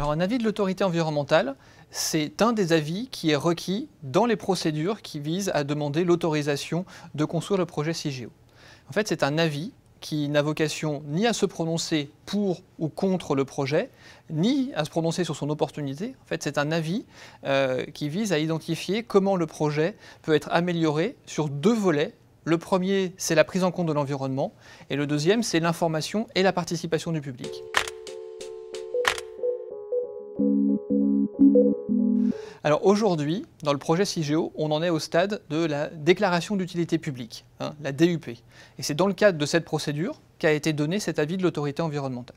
Alors un avis de l'autorité environnementale, c'est un des avis qui est requis dans les procédures qui visent à demander l'autorisation de construire le projet CIGEO. En fait, c'est un avis qui n'a vocation ni à se prononcer pour ou contre le projet, ni à se prononcer sur son opportunité. En fait, c'est un avis euh, qui vise à identifier comment le projet peut être amélioré sur deux volets. Le premier, c'est la prise en compte de l'environnement, et le deuxième, c'est l'information et la participation du public. Alors aujourd'hui, dans le projet CIGEO, on en est au stade de la déclaration d'utilité publique, hein, la DUP. Et c'est dans le cadre de cette procédure qu'a été donné cet avis de l'autorité environnementale.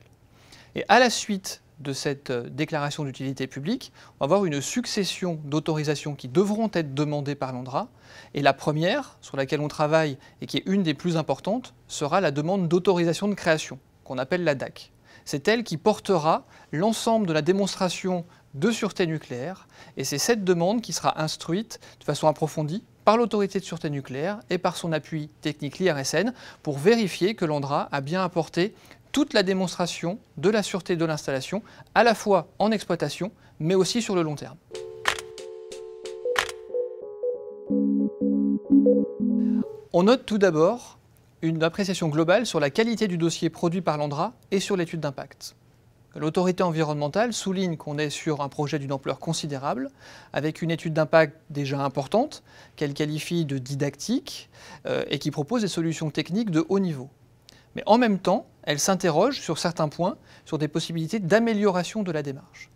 Et à la suite de cette euh, déclaration d'utilité publique, on va avoir une succession d'autorisations qui devront être demandées par l'ANDRA. Et la première, sur laquelle on travaille et qui est une des plus importantes, sera la demande d'autorisation de création, qu'on appelle la DAC. C'est elle qui portera l'ensemble de la démonstration de sûreté nucléaire. Et c'est cette demande qui sera instruite de façon approfondie par l'autorité de sûreté nucléaire et par son appui technique l'IRSN pour vérifier que l'ANDRA a bien apporté toute la démonstration de la sûreté de l'installation, à la fois en exploitation, mais aussi sur le long terme. On note tout d'abord une appréciation globale sur la qualité du dossier produit par l'ANDRA et sur l'étude d'impact. L'autorité environnementale souligne qu'on est sur un projet d'une ampleur considérable, avec une étude d'impact déjà importante, qu'elle qualifie de didactique, euh, et qui propose des solutions techniques de haut niveau. Mais en même temps, elle s'interroge sur certains points, sur des possibilités d'amélioration de la démarche.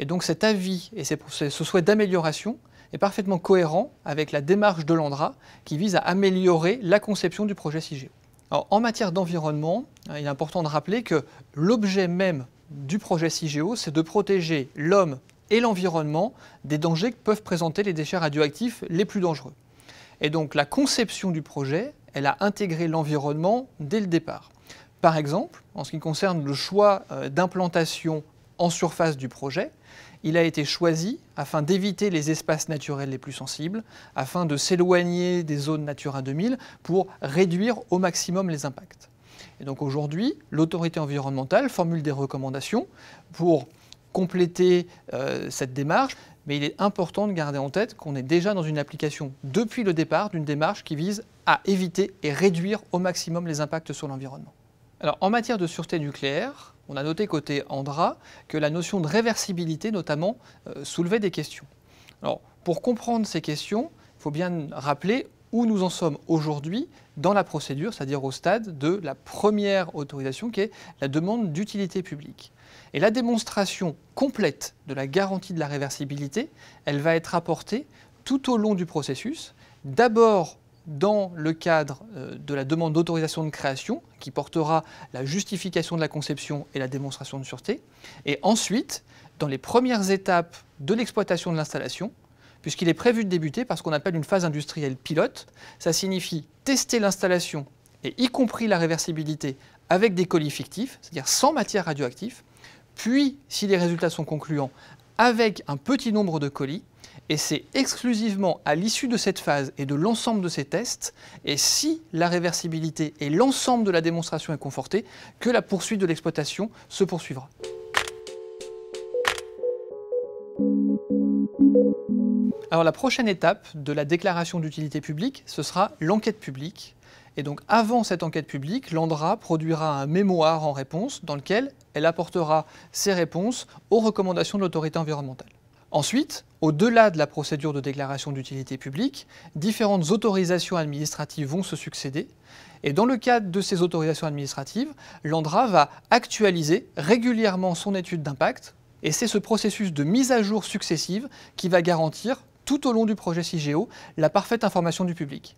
Et donc cet avis et ce souhait d'amélioration est parfaitement cohérent avec la démarche de l'ANDRA qui vise à améliorer la conception du projet CIGEO. en matière d'environnement, hein, il est important de rappeler que l'objet même du projet CIGEO, c'est de protéger l'homme et l'environnement des dangers que peuvent présenter les déchets radioactifs les plus dangereux. Et donc la conception du projet, elle a intégré l'environnement dès le départ. Par exemple, en ce qui concerne le choix euh, d'implantation en surface du projet, il a été choisi afin d'éviter les espaces naturels les plus sensibles, afin de s'éloigner des zones Natura 2000 pour réduire au maximum les impacts donc aujourd'hui, l'autorité environnementale formule des recommandations pour compléter euh, cette démarche, mais il est important de garder en tête qu'on est déjà dans une application depuis le départ d'une démarche qui vise à éviter et réduire au maximum les impacts sur l'environnement. Alors en matière de sûreté nucléaire, on a noté côté Andra que la notion de réversibilité notamment euh, soulevait des questions. Alors pour comprendre ces questions, il faut bien rappeler où nous en sommes aujourd'hui dans la procédure, c'est-à-dire au stade de la première autorisation qui est la demande d'utilité publique. Et la démonstration complète de la garantie de la réversibilité, elle va être apportée tout au long du processus, d'abord dans le cadre euh, de la demande d'autorisation de création, qui portera la justification de la conception et la démonstration de sûreté, et ensuite dans les premières étapes de l'exploitation de l'installation, puisqu'il est prévu de débuter par ce qu'on appelle une phase industrielle pilote. Ça signifie tester l'installation, et y compris la réversibilité, avec des colis fictifs, c'est-à-dire sans matière radioactive, puis, si les résultats sont concluants, avec un petit nombre de colis, et c'est exclusivement à l'issue de cette phase et de l'ensemble de ces tests, et si la réversibilité et l'ensemble de la démonstration est confortée, que la poursuite de l'exploitation se poursuivra. Alors la prochaine étape de la déclaration d'utilité publique, ce sera l'enquête publique. Et donc avant cette enquête publique, l'ANDRA produira un mémoire en réponse dans lequel elle apportera ses réponses aux recommandations de l'autorité environnementale. Ensuite, au-delà de la procédure de déclaration d'utilité publique, différentes autorisations administratives vont se succéder. Et dans le cadre de ces autorisations administratives, l'ANDRA va actualiser régulièrement son étude d'impact et c'est ce processus de mise à jour successive qui va garantir tout au long du projet CIGEO la parfaite information du public.